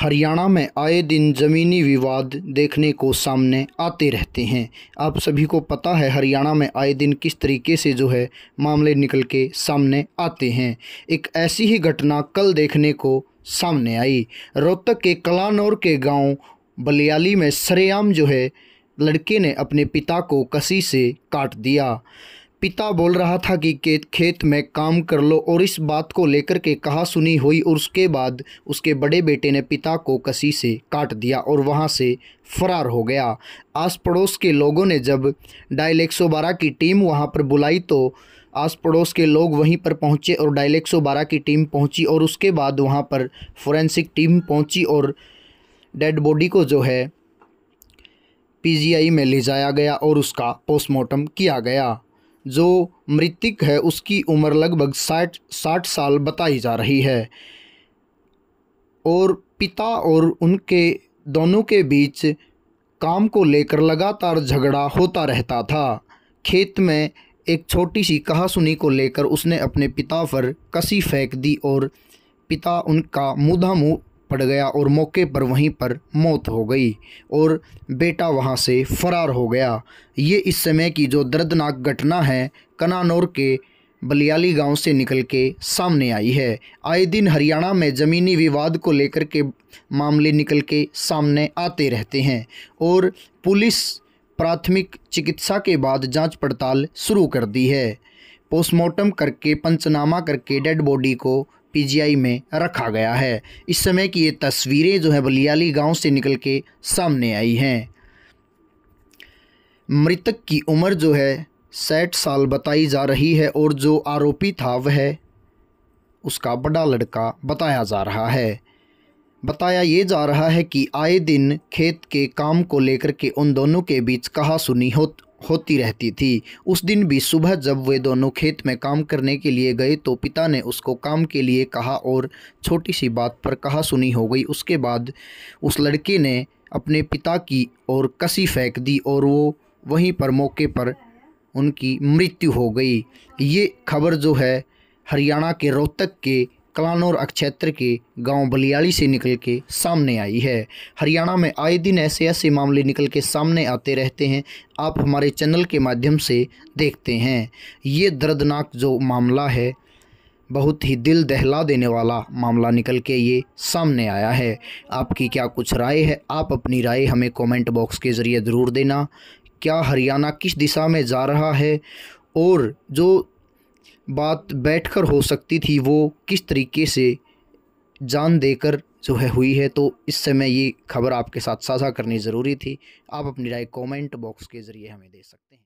हरियाणा में आए दिन ज़मीनी विवाद देखने को सामने आते रहते हैं आप सभी को पता है हरियाणा में आए दिन किस तरीके से जो है मामले निकल के सामने आते हैं एक ऐसी ही घटना कल देखने को सामने आई रोहतक के कलानौर के गांव बलियाली में सरेआम जो है लड़के ने अपने पिता को कसी से काट दिया पिता बोल रहा था कि खेत में काम कर लो और इस बात को लेकर के कहा सुनी हुई और उसके बाद उसके बड़े बेटे ने पिता को कसी से काट दिया और वहाँ से फरार हो गया आस पड़ोस के लोगों ने जब डायल 112 की टीम वहाँ पर बुलाई तो आस पड़ोस के लोग वहीं पर पहुँचे और डायल 112 की टीम पहुँची और उसके बाद वहाँ पर फोरेंसिक टीम पहुँची और डेड बॉडी को जो है पी में ले जाया गया और उसका पोस्टमार्टम किया गया जो मृतक है उसकी उम्र लगभग साठ साठ साल बताई जा रही है और पिता और उनके दोनों के बीच काम को लेकर लगातार झगड़ा होता रहता था खेत में एक छोटी सी कहासुनी को लेकर उसने अपने पिता पर कसी फेंक दी और पिता उनका मुँह पड़ गया और मौके पर वहीं पर मौत हो गई और बेटा वहां से फरार हो गया ये इस समय की जो दर्दनाक घटना है कनानौर के बलियाली गांव से निकल के सामने आई है आए दिन हरियाणा में ज़मीनी विवाद को लेकर के मामले निकल के सामने आते रहते हैं और पुलिस प्राथमिक चिकित्सा के बाद जांच पड़ताल शुरू कर दी है पोस्टमार्टम करके पंचनामा करके डेड बॉडी को पीजीआई में रखा गया है इस समय की ये तस्वीरें जो है बलियाली गांव से निकल के सामने आई हैं मृतक की उम्र जो है साठ साल बताई जा रही है और जो आरोपी था वह उसका बड़ा लड़का बताया जा रहा है बताया ये जा रहा है कि आए दिन खेत के काम को लेकर के उन दोनों के बीच कहा सुनी हो होती रहती थी उस दिन भी सुबह जब वे दोनों खेत में काम करने के लिए गए तो पिता ने उसको काम के लिए कहा और छोटी सी बात पर कहा सुनी हो गई उसके बाद उस लड़के ने अपने पिता की ओर कसी फेंक दी और वो वहीं पर मौके पर उनकी मृत्यु हो गई ये खबर जो है हरियाणा के रोहतक के कलानौर अक्षेत्र के गांव बलियाली से निकल के सामने आई है हरियाणा में आए दिन ऐसे ऐसे मामले निकल के सामने आते रहते हैं आप हमारे चैनल के माध्यम से देखते हैं ये दर्दनाक जो मामला है बहुत ही दिल दहला देने वाला मामला निकल के ये सामने आया है आपकी क्या कुछ राय है आप अपनी राय हमें कमेंट बॉक्स के ज़रिए ज़रूर देना क्या हरियाणा किस दिशा में जा रहा है और जो बात बैठकर हो सकती थी वो किस तरीके से जान देकर जो है हुई है तो इस समय ये खबर आपके साथ साझा करनी ज़रूरी थी आप अपनी राय कमेंट बॉक्स के ज़रिए हमें दे सकते हैं